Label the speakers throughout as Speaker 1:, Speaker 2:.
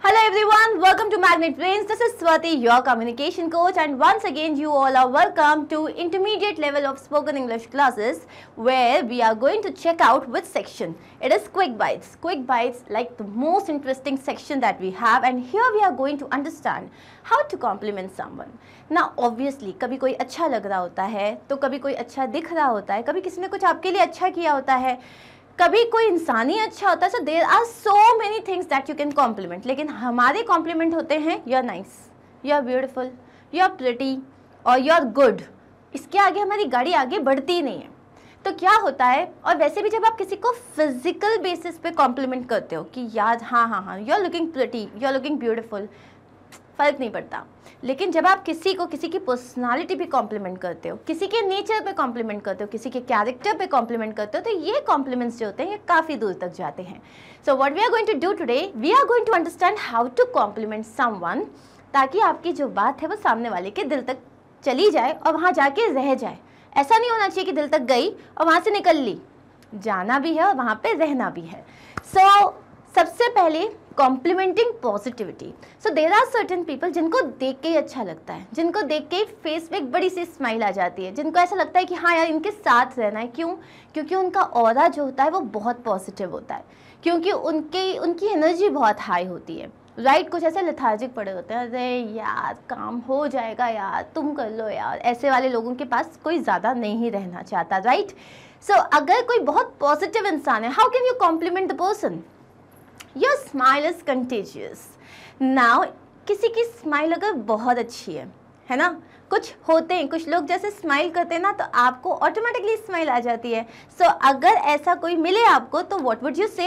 Speaker 1: Hello everyone, welcome to Magnet Brains. This is Swati, your communication coach and once again you all are welcome to intermediate level of spoken English classes where we are going to check out which section. It is quick bites. Quick bites like the most interesting section that we have and here we are going to understand how to compliment someone. Now obviously कभी कोई अच्छा लग रहा होता है तो कभी कोई अच्छा दिख रहा होता है कभी किसी ने कुछ आपके लिए अच्छा किया होता है कभी कोई इंसान ही अच्छा होता है so there are so many things that you can compliment लेकिन हमारे कॉम्प्लीमेंट होते हैं you are nice you are beautiful you are pretty और यू आर गुड इसके आगे हमारी गाड़ी आगे बढ़ती ही नहीं है तो क्या होता है और वैसे भी जब आप किसी को फिजिकल बेसिस पे कॉम्प्लीमेंट करते हो कि यार हाँ हाँ हाँ you are looking pretty you are looking beautiful फ़र्क नहीं पड़ता लेकिन जब आप किसी को किसी की पर्सनालिटी पे कॉम्प्लीमेंट करते हो किसी के नेचर पे कॉम्प्लीमेंट करते हो किसी के कैरेक्टर पे कॉम्प्लीमेंट करते हो तो ये कॉम्प्लीमेंट्स जो होते हैं ये काफ़ी दूर तक जाते हैं so what we are going to do today we are going to understand how to compliment some ताकि आपकी जो बात है वो सामने वाले के दिल तक चली जाए और वहाँ जाके रह जाए ऐसा नहीं होना चाहिए कि दिल तक गई और वहाँ से निकल ली जाना भी है और वहाँ पे रहना भी है सो so, सबसे पहले complimenting positivity so there are certain people जिनको देख के ही अच्छा लगता है जिनको देख के फेस पे एक बड़ी सी स्माइल आ जाती है जिनको ऐसा लगता है कि हाँ यार इनके साथ रहना है क्यों क्योंकि उनका और जो होता है वो बहुत पॉजिटिव होता है क्योंकि उनकी उनकी एनर्जी बहुत हाई होती है राइट right, कुछ ऐसे लिथार्जिक पड़े होते हैं अरे यार काम हो जाएगा यार तुम कर लो यार ऐसे वाले लोगों के पास कोई ज़्यादा नहीं रहना चाहता राइट right? सो so, अगर कोई बहुत पॉजिटिव इंसान है how can you compliment the person your smile is contagious now किसी की स्माइल अगर बहुत अच्छी है है ना कुछ होते हैं कुछ लोग जैसे स्माइल करते हैं ना तो आपको ऑटोमेटिकली स्माइल आ जाती है सो so, अगर ऐसा कोई मिले आपको तो what would you say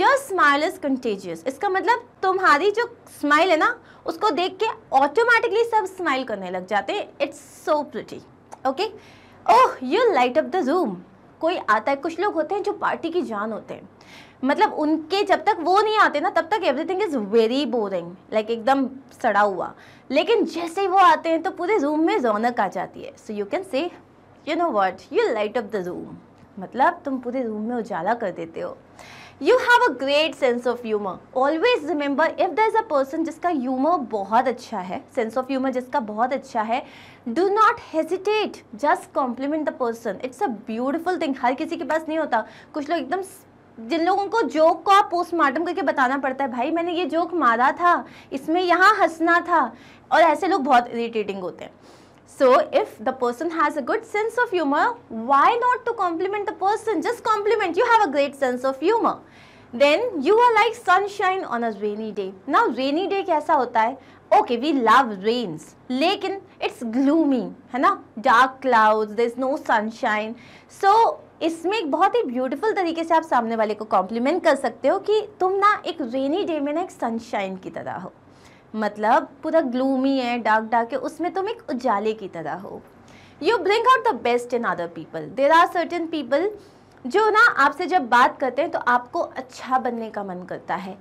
Speaker 1: your smile is contagious इसका मतलब तुम्हारी जो स्माइल है ना उसको देख के ऑटोमेटिकली सब स्माइल करने लग जाते हैं it's so pretty okay oh you light up the room कोई आता है कुछ लोग होते हैं जो पार्टी की जान होते हैं मतलब उनके जब तक वो नहीं आते ना तब तक everything is very boring like एकदम सड़ा हुआ लेकिन जैसे ही वो आते हैं तो पूरे रूम में रौनक आ जाती है so you can say you know what you light up the room मतलब तुम पूरे रूम में उजाला कर देते हो you have a great sense of humour always remember if the is a person जिसका ह्यूमर बहुत अच्छा है सेंस ऑफ ह्यूमर जिसका बहुत अच्छा है do not hesitate just compliment the person it's a beautiful thing हर किसी के पास नहीं होता कुछ लोग एकदम जिन लोगों को जोक आप पोस्टमार्टम करके बताना पड़ता है भाई मैंने ये जोक मारा था इसमें यहाँ हंसना था और ऐसे लोग बहुत इरीटेटिंग होते हैं so if the person has a good sense of humour why not to compliment the person just compliment you have a great sense of humour then you are like sunshine on a rainy day ना rainy day कैसा होता है okay we love rains लेकिन it's gloomy है ना dark clouds there is no sunshine so इसमें एक बहुत ही ब्यूटीफुल तरीके से आप सामने वाले को कॉम्प्लीमेंट कर सकते हो कि तुम ना एक रेनी डे में ना एक सनशाइन की तरह हो मतलब पूरा ग्लूमी है डार्क डार्क है उसमें तुम एक उजाले की तरह हो you bring out the best in other people there are certain people जो ना आपसे जब बात करते हैं तो आपको अच्छा बनने का मन करता है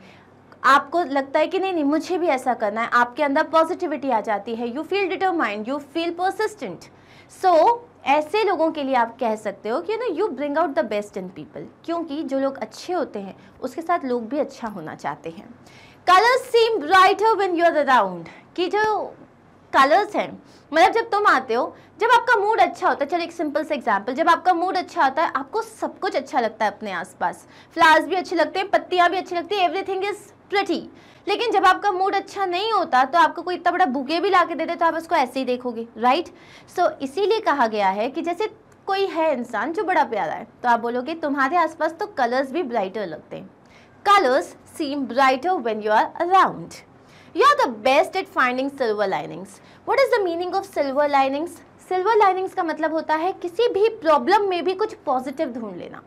Speaker 1: आपको लगता है कि नहीं नहीं मुझे भी ऐसा करना है आपके अंदर पॉजिटिविटी आ जाती है you feel determined you feel persistent so ऐसे लोगों के लिए आप कह सकते हो कि ना you bring out the best in people क्योंकि जो लोग अच्छे होते हैं उसके साथ लोग भी अच्छा होना चाहते हैं colours seem brighter when you are around कि जो कलर्स हैं मतलब जब तुम आते हो जब आपका मूड अच्छा होता है चलो एक सिंपल से एग्जाम्पल जब आपका मूड अच्छा होता है आपको सब कुछ अच्छा लगता है अपने आसपास फ्लावर्स भी अच्छे लगते हैं पत्तियाँ भी अच्छी लगती है एवरीथिंग इज़ प्रटी लेकिन जब आपका मूड अच्छा नहीं होता तो आपको कोई इतना बड़ा बुके भी ला के दे दे तो आप उसको ऐसे ही देखोगे राइट सो so, इसीलिए कहा गया है कि जैसे कोई है इंसान जो बड़ा प्यारा है तो आप बोलोगे तुम्हारे आसपास तो कलर्स भी ब्राइटर लगते हैं colours seem brighter when you are around You are the best at finding silver linings. What is the meaning of silver linings? Silver linings का मतलब होता है किसी भी प्रॉब्लम में भी कुछ पॉजिटिव ढूंढ लेना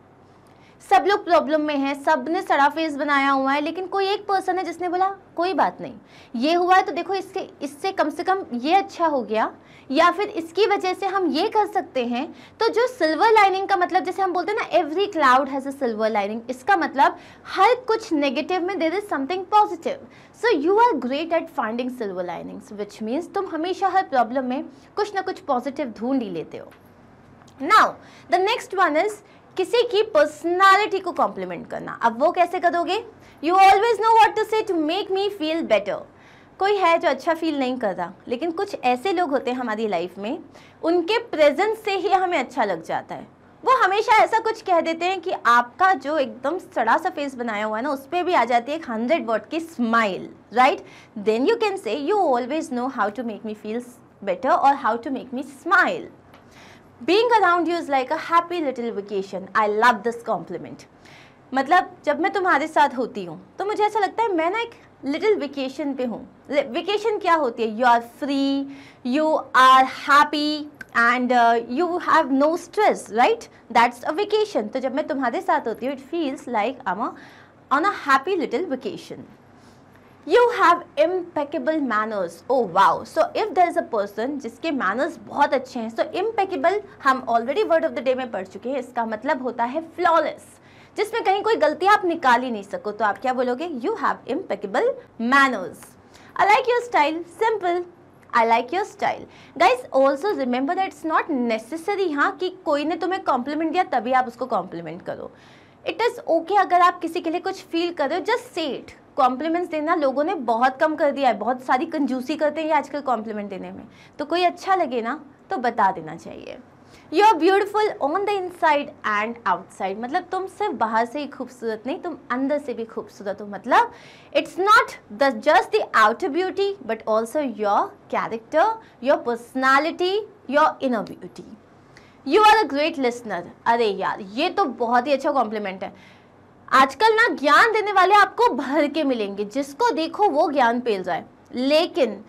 Speaker 1: सब लोग प्रॉब्लम में हैं सब ने सड़ा फेस बनाया हुआ है लेकिन कोई एक पर्सन है जिसने बोला कोई बात नहीं ये हुआ है तो देखो इसके इससे कम से कम ये अच्छा हो गया या फिर इसकी वजह से हम ये कर सकते हैं तो जो सिल्वर लाइनिंग का मतलब जैसे हम बोलते हैं ना every cloud has a silver lining इसका मतलब हर कुछ नेगेटिव में there is something positive so you are great at finding silver linings which means तुम हमेशा हर प्रॉब्लम में कुछ ना कुछ पॉजिटिव ढूंढ ही लेते हो now the next one is किसी की पर्सनालिटी को कॉम्प्लीमेंट करना अब वो कैसे करोगे you always know what to say to make me feel better कोई है जो अच्छा फील नहीं कर रहा लेकिन कुछ ऐसे लोग होते हैं हमारी लाइफ में उनके प्रेजेंस से ही हमें अच्छा लग जाता है वो हमेशा ऐसा कुछ कह देते हैं कि आपका जो एकदम सड़ा सा फेस बनाया हुआ है ना उस पर भी आ जाती है एक हंड्रेड वर्ड की smile right then you can say you always know how to make me feel better और how to make me smile being around you is like a happy little vacation I love this compliment मतलब जब मैं तुम्हारे साथ होती हूँ तो मुझे ऐसा लगता है मैं ना एक लिटिल वेकेशन पे हूँ वेकेशन क्या होती है you are free you are happy and you have no stress right that's a vacation तो जब मैं तुम्हारे साथ होती हूँ it feels like um on a happy little vacation you have impeccable manners oh wow so if there is a person जिसके manners बहुत अच्छे हैं सो so इम्पेकेबल हम already word of the day में पढ़ चुके हैं इसका मतलब होता है फ्लॉलेस जिसमें कहीं कोई गलती आप निकाल ही नहीं सको तो आप क्या बोलोगे you have impeccable manners I like your style simple I like your style guys also remember that it's not necessary हाँ कि कोई ने तुम्हें कॉम्प्लीमेंट दिया तभी आप उसको कॉम्प्लीमेंट करो इट इज़ ओके अगर आप किसी के लिए कुछ फील करो जस्ट सेठ कॉम्प्लीमेंट्स देना लोगों ने बहुत कम कर दिया है बहुत सारी कंजूसी करते हैं आजकल कॉम्प्लीमेंट देने में तो कोई अच्छा लगे ना तो बता देना चाहिए you are beautiful on the inside and outside मतलब तुम सिर्फ बाहर से ही खूबसूरत नहीं तुम अंदर से भी खूबसूरत हो मतलब it's not the just the outer beauty but also your character your personality your inner beauty you are a great listener अरे यार ये तो बहुत ही अच्छा कॉम्प्लीमेंट है आजकल ना ज्ञान देने वाले आपको भर के मिलेंगे जिसको देखो वो ज्ञान पेल जाए लेकिन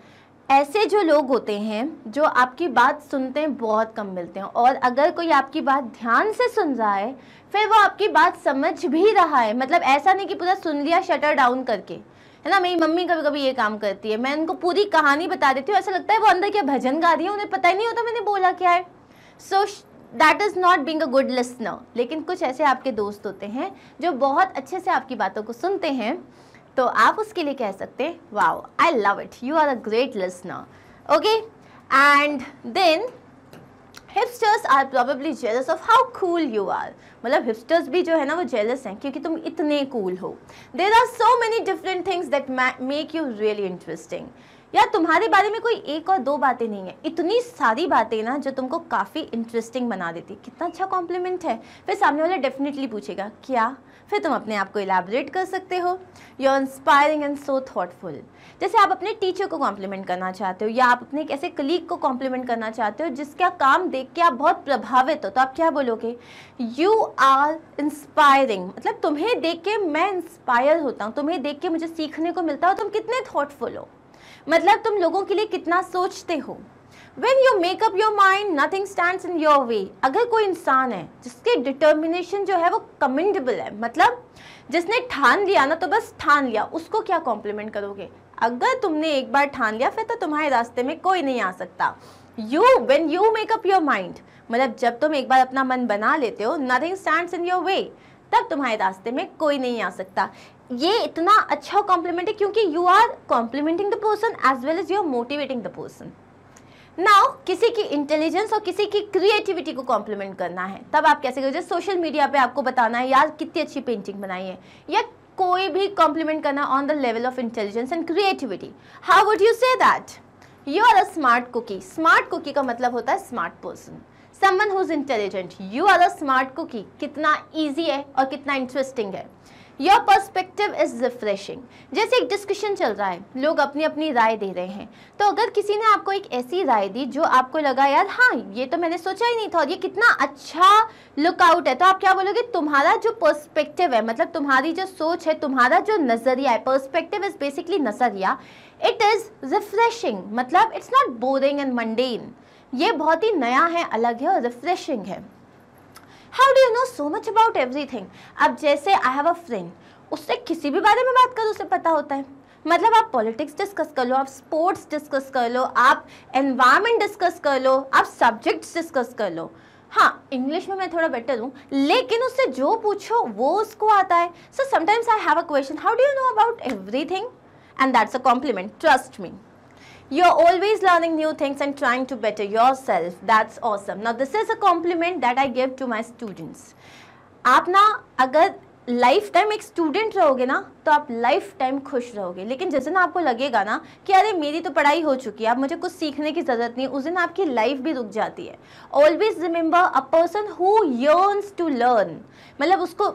Speaker 1: ऐसे जो लोग होते हैं जो आपकी बात सुनते हैं बहुत कम मिलते हैं और अगर कोई आपकी बात ध्यान से सुन रहा है फिर वो आपकी बात समझ भी रहा है मतलब ऐसा नहीं कि पूरा सुन लिया शटर डाउन करके है ना मेरी मम्मी कभी कभी ये काम करती है मैं उनको पूरी कहानी बता देती हूँ ऐसा लगता है वो अंदर क्या भजन गा रही है उन्हें पता ही नहीं होता मैंने बोला क्या है so so, that is not being a good listener लेकिन कुछ ऐसे आपके दोस्त होते हैं जो बहुत अच्छे से आपकी बातों को सुनते हैं तो आप उसके लिए कह सकते हैं wow I love it you are a great listener okay and then hipsters are probably jealous of how cool you are मतलब हिप्स्टर्स भी जो है ना वो जेलस हैं क्योंकि तुम इतने कूल cool हो there are so many different things that make you really interesting यार तुम्हारे बारे में कोई एक और दो बातें नहीं है इतनी सारी बातें ना जो तुमको काफ़ी इंटरेस्टिंग बना देती कितना अच्छा कॉम्प्लीमेंट है फिर सामने वाला डेफिनेटली पूछेगा क्या फिर तुम अपने आप को इलाबरेट कर सकते हो you are inspiring and so thoughtful जैसे आप अपने टीचर को कॉम्प्लीमेंट करना चाहते हो या आप अपने एक ऐसे कलीग को कॉम्प्लीमेंट करना चाहते हो जिसका काम देख के आप बहुत प्रभावित हो तो आप क्या बोलोगे यू आर इंस्पायरिंग मतलब तुम्हें देख के मैं इंस्पायर होता हूँ तुम्हें देख के मुझे सीखने को मिलता हो तुम कितने थॉटफुल हो मतलब तुम लोगों के लिए कितना सोचते हो when you make up your mind nothing stand in your way अगर कोई इंसान है जिसके डिटर्मिनेशन जो है वो कमेंडेबल है मतलब जिसने ठान लिया ना तो बस ठान लिया उसको क्या कॉम्प्लीमेंट करोगे अगर तुमने एक बार ठान लिया फिर तो तुम्हारे रास्ते में कोई नहीं आ सकता you when you make up your mind मतलब जब तुम एक बार अपना मन बना लेते हो nothing stand in your way तब तुम्हारे रास्ते में कोई नहीं आ सकता ये इतना अच्छा कॉम्प्लीमेंट है क्योंकि you are complimenting the person as well as you are motivating the person now किसी की इंटेलिजेंस और किसी की क्रिएटिविटी को कॉम्प्लीमेंट करना है तब आप कैसे करोगे सोशल मीडिया पे आपको बताना है यार कितनी अच्छी पेंटिंग बनाई है या कोई भी कॉम्प्लीमेंट करना on the level of intelligence and creativity how would you say that you are a smart cookie smart cookie का मतलब होता है smart person someone is intelligent you are a smart cookie कितना ईजी है और कितना interesting है your perspective is refreshing जैसे एक डिस्कशन चल रहा है लोग अपनी अपनी राय दे रहे हैं तो अगर किसी ने आपको एक ऐसी राय दी जो आपको लगा यार हाँ ये तो मैंने सोचा ही नहीं था और ये कितना अच्छा लुकआउट है तो आप क्या बोलोगे तुम्हारा जो पर्सपेक्टिव है मतलब तुम्हारी जो सोच है तुम्हारा जो नज़रिया है पर्सपेक्टिव इज़ बेसिकली नज़रिया इट इज़ रिफ्रेशिंग मतलब it's not boring and mundane ये बहुत ही नया है अलग है और रिफ्रेशिंग है how do you know so much about every अब जैसे आई हैव अ फ्रेंड उससे किसी भी बारे में बात करो उसे पता होता है मतलब आप पॉलिटिक्स डिस्कस कर लो आप स्पोर्ट्स डिस्कस कर लो आप एनवायरमेंट डिस्कस कर लो आप सब्जेक्ट्स डिस्कस कर लो हाँ इंग्लिश में मैं थोड़ा बेटर हूँ लेकिन उससे जो पूछो वो उसको आता है so sometimes I have a question how do you know about everything and that's a compliment trust me You're always learning new things and trying to better yourself. That's awesome. Now, this is a compliment that I give to my students. आप ना अगर life time एक student रहोगे ना तो आप life time खुश रहोगे लेकिन जिस दिन आपको लगेगा ना कि अरे मेरी तो पढ़ाई हो चुकी है अब मुझे कुछ सीखने की ज़रूरत नहीं उस दिन आपकी लाइफ भी रुक जाती है always remember a person who yearns to learn मतलब उसको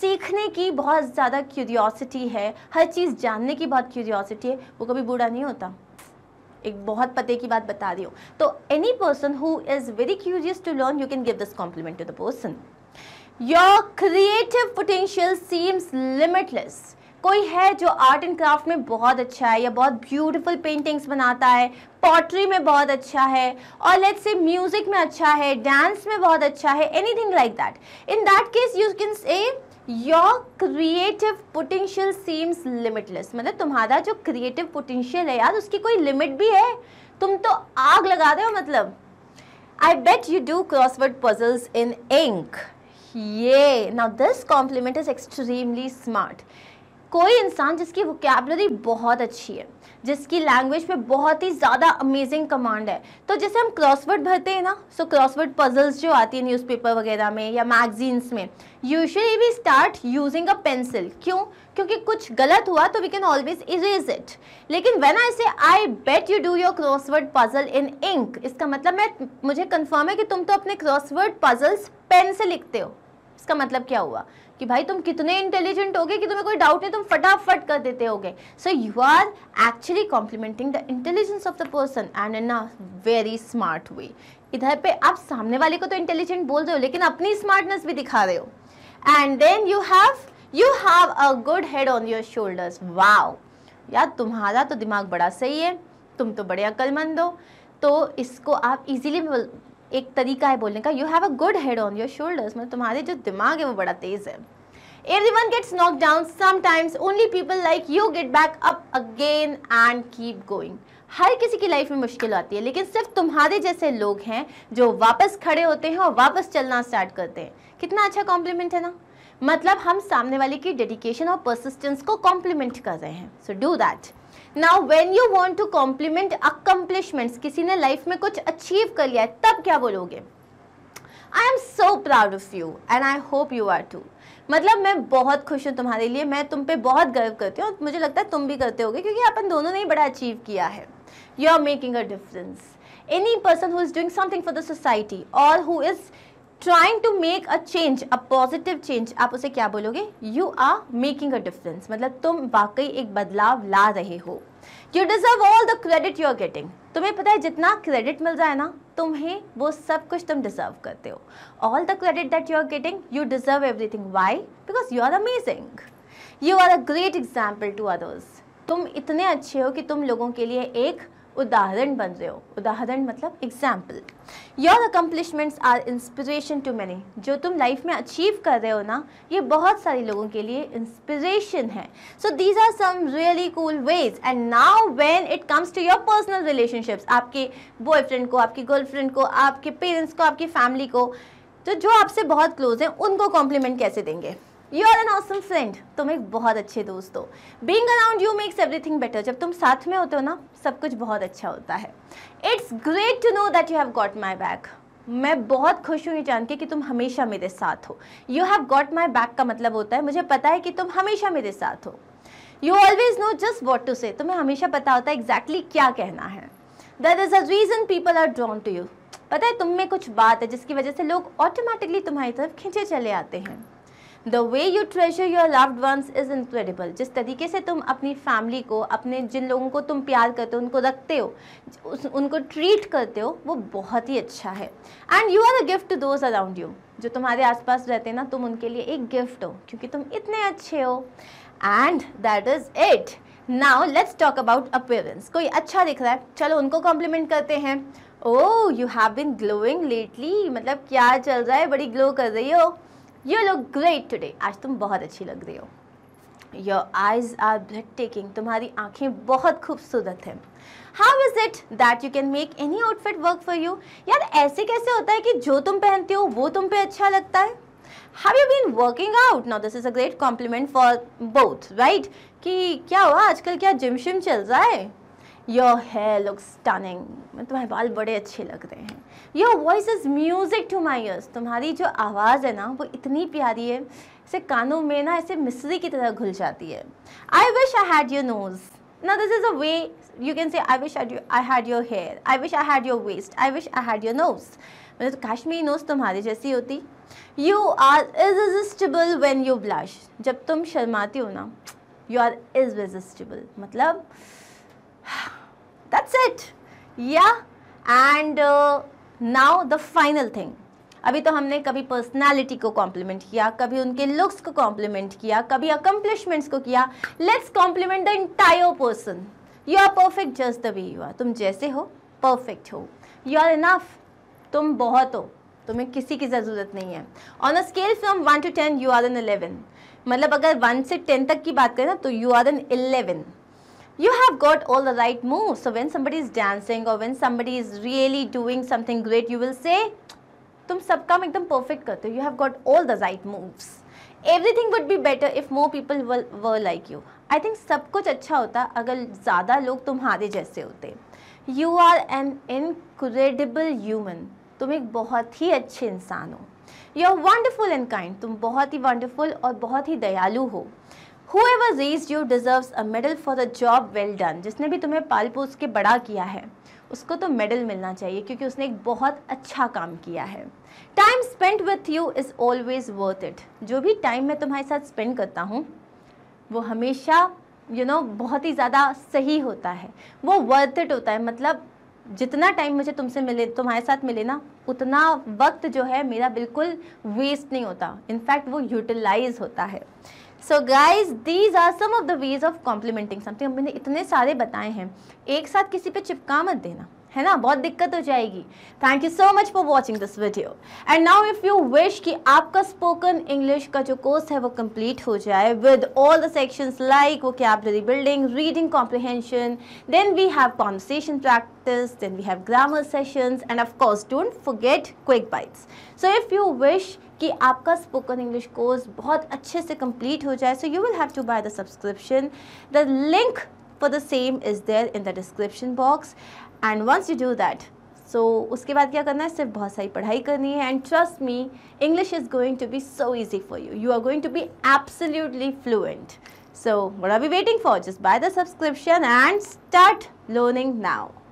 Speaker 1: सीखने की बहुत ज़्यादा क्यूरियोसिटी है हर चीज़ जानने की बहुत क्यूरियोसिटी है वो कभी बूढ़ा नहीं होता एक बहुत पते की बात बता रही हूँ तो any person who is very curious to learn you can give this compliment to the person your creative potential seems limitless कोई है जो आर्ट एंड क्राफ्ट में बहुत अच्छा है या बहुत ब्यूटीफुल पेंटिंग्स बनाता है पॉटरी में बहुत अच्छा है और लेट्स से म्यूजिक में अच्छा है डांस में बहुत अच्छा है anything like that in that case you can say your creative potential seems limitless मतलब तुम्हारा जो क्रिएटिव पोटेंशियल है यार उसकी कोई लिमिट भी है तुम तो आग लगा रहे हो मतलब I bet you do crossword puzzles in ink ये now this compliment is extremely smart कोई इंसान जिसकी वोकेबलरी बहुत अच्छी है जिसकी लैंग्वेज में बहुत ही ज़्यादा अमेजिंग कमांड है तो जैसे हम क्रॉसवर्ड भरते हैं ना सो क्रॉसवर्ड पजल्स जो आती है न्यूज़पेपर वगैरह में या मैगजीन्स में usually we start using a pencil क्यों क्योंकि कुछ गलत हुआ तो we can always erase it लेकिन when I say I bet you do your crossword puzzle in ink इसका मतलब मैं मुझे कन्फर्म है कि तुम तो अपने क्रॉसवर्ड पजल्स पेन से लिखते हो इसका मतलब क्या हुआ कि भाई तुम कितने इंटेलिजेंट होगे कि तुम्हें कोई डाउट नहीं तुम फटाफट कर देते होगे so you are actually complimenting the intelligence of the person and in a very smart way इधर पे आप सामने वाले को तो इंटेलिजेंट बोल रहे हो लेकिन अपनी स्मार्टनेस भी दिखा रहे हो and then you have you have a good head on your shoulders wow यार तुम्हारा तो दिमाग बड़ा सही है तुम तो बड़े अक्लमंद हो तो इसको आप इजीली एक तरीका है बोलने का you have a good head on your shoulders मतलब तुम्हारे जो दिमाग है वो बड़ा तेज है everyone gets knocked down sometimes only people like you get back up again and keep going हर किसी की लाइफ में मुश्किल आती है लेकिन सिर्फ तुम्हारे जैसे लोग हैं जो वापस खड़े होते हैं और वापस चलना स्टार्ट करते हैं कितना अच्छा कॉम्प्लीमेंट है ना मतलब हम सामने वाले की डेडिकेशन और परसिस्टेंस को कॉम्प्लीमेंट कर रहे हैं so do that now when you want to compliment accomplishments किसी ने लाइफ में कुछ अचीव कर लिया है तब क्या बोलोगे I am so proud of you and I hope you are too मतलब मैं बहुत खुश हूँ तुम्हारे लिए मैं तुम पे बहुत गर्व करती हूँ मुझे लगता है तुम भी करते होगे क्योंकि अपन दोनों ने ही बड़ा अचीव किया है you are making a difference any person who is doing something for the society और who is trying to make a change a positive change आप उसे क्या बोलोगे you are making a difference मतलब तुम वाकई एक बदलाव ला रहे हो you deserve all the credit you are getting तुम्हें पता है जितना क्रेडिट मिल जाए ना तुम्हें वो सब कुछ तुम डिजर्व करते हो all the credit that you are getting you deserve everything why because you are amazing you are a great example to others तुम इतने अच्छे हो कि तुम लोगों के लिए एक उदाहरण बन रहे हो उदाहरण मतलब example your accomplishments are inspiration to many जो तुम लाइफ में अचीव कर रहे हो ना ये बहुत सारे लोगों के लिए इंस्पिरेशन है so these are some really cool ways and now when it comes to your personal relationships आपके बॉयफ्रेंड को आपकी गर्लफ्रेंड को आपके पेरेंट्स को आपकी फैमिली को तो जो आपसे बहुत क्लोज हैं उनको कॉम्प्लीमेंट कैसे देंगे you are an awesome friend तुम एक बहुत अच्छे दोस्त हो being around you makes everything better जब तुम साथ में होते हो ना सब कुछ बहुत अच्छा होता है it's great to know that you have got my back मैं बहुत खुश हूँ ये जान के कि तुम हमेशा मेरे साथ हो you have got my back का मतलब होता है मुझे पता है कि तुम हमेशा मेरे साथ हो you always know just what to say तुम्हें हमेशा पता होता है एग्जैक्टली exactly क्या कहना है that is a reason people are drawn to you पता है तुम में कुछ बात है जिसकी वजह से लोग ऑटोमेटिकली तुम्हारी तरफ खींचे चले आते हैं the way you treasure your loved ones is incredible जिस तरीके से तुम अपनी फैमिली को अपने जिन लोगों को तुम प्यार करते हो उनको रखते हो उस, उनको ट्रीट करते हो वो बहुत ही अच्छा है and you are a gift to those around you जो तुम्हारे आसपास रहते हैं ना तुम उनके लिए एक गिफ्ट हो क्योंकि तुम इतने अच्छे हो and that is it now let's talk about appearance कोई अच्छा दिख रहा है चलो उनको कॉम्प्लीमेंट करते हैं oh you have been glowing lately मतलब क्या चल रहा है बड़ी ग्लो कर रही हो यू लुक ग्रेट टुडे आज तुम बहुत अच्छी लग रही हो your eyes are breathtaking तुम्हारी आंखें बहुत खूबसूरत हैं how is it that you can make any outfit work for you यार ऐसे कैसे होता है कि जो तुम पहनते हो वो तुम पे अच्छा लगता है have you been working out now this is a great compliment for both right कि क्या हुआ आजकल क्या जिम शिम चल रहा है योर हेयर लुक स्टनिंग तुम्हारे बाल बड़े अच्छे लग रहे हैं your voice is music to my ears तुम्हारी जो आवाज़ है ना वो इतनी प्यारी है इसे कानों में ना ऐसे मिसरी की तरह घुल जाती है I wish I had your nose ना this is a way you can say I wish I had your hair I wish I had your waist I wish I had your nose मतलब तो Kashmiri nose तुम्हारी जैसी होती you are irresistible when you blush जब तुम शर्माती हो ना you are is रेजिस्टिबल मतलब that's it yeah and uh, now the final thing अभी तो हमने कभी पर्सनालिटी को कॉम्प्लीमेंट किया कभी उनके लुक्स को कॉम्प्लीमेंट किया कभी अकम्पलिशमेंट्स को किया let's compliment the entire person you are perfect just the way you are तुम जैसे हो परफेक्ट हो यू आर इनफ तुम बहुत हो तुम्हें किसी की ज़रूरत नहीं है on a scale from one to ten you are an eleven मतलब अगर वन से टेन तक की बात करें ना तो you are an eleven you have got all the right moves. So when somebody is dancing or when somebody is really doing something great, you will say, Tum sab kaam ekdam perfect karte. you have got all the right moves. Everything would be better if more people were, like you. I think sab kuch acha hota agar zyada log tumhare jaise hote. You are an incredible human. Tum ek bahut hi acche insaan ho. You are wonderful and kind. Tum bahut hi wonderful aur bahut hi dayalu ho. Whoever raise you deserves a medal for the job well done जिसने भी तुम्हें पाल पोस के बड़ा किया है उसको तो medal मिलना चाहिए क्योंकि उसने एक बहुत अच्छा काम किया है time spend with you is always worth it जो भी टाइम मैं तुम्हारे साथ स्पेंड करता हूँ वो हमेशा यू you नो know, बहुत ही ज़्यादा सही होता है वो वर्थ इट होता है मतलब जितना टाइम मुझे तुमसे मिले तुम्हारे साथ मिले ना उतना वक्त जो है मेरा बिल्कुल वेस्ट नहीं होता इनफैक्ट वो यूटिलाइज होता है so guys these are some of the ways of complimenting something मैंने इतने सारे बताए हैं एक साथ किसी पे चिपका मत देना है ना बहुत दिक्कत हो जाएगी thank you so much for watching this video and now if you wish कि आपका स्पोकन इंग्लिश का जो कोर्स है वो कंप्लीट हो जाए with all the section like वो vocabulary building reading comprehension then we have conversation practice then we have grammar session and of course don't forget quick bites so if you wish कि आपका spoken English course बहुत अच्छे से complete हो जाए so you will have to buy the subscription the link for the same is there in the description box and once you do that so उसके बाद क्या करना है सिर्फ बहुत सारी पढ़ाई करनी है and trust me English is going to be so easy for you you are going to be absolutely fluent so what are be waiting for just buy the subscription and start learning now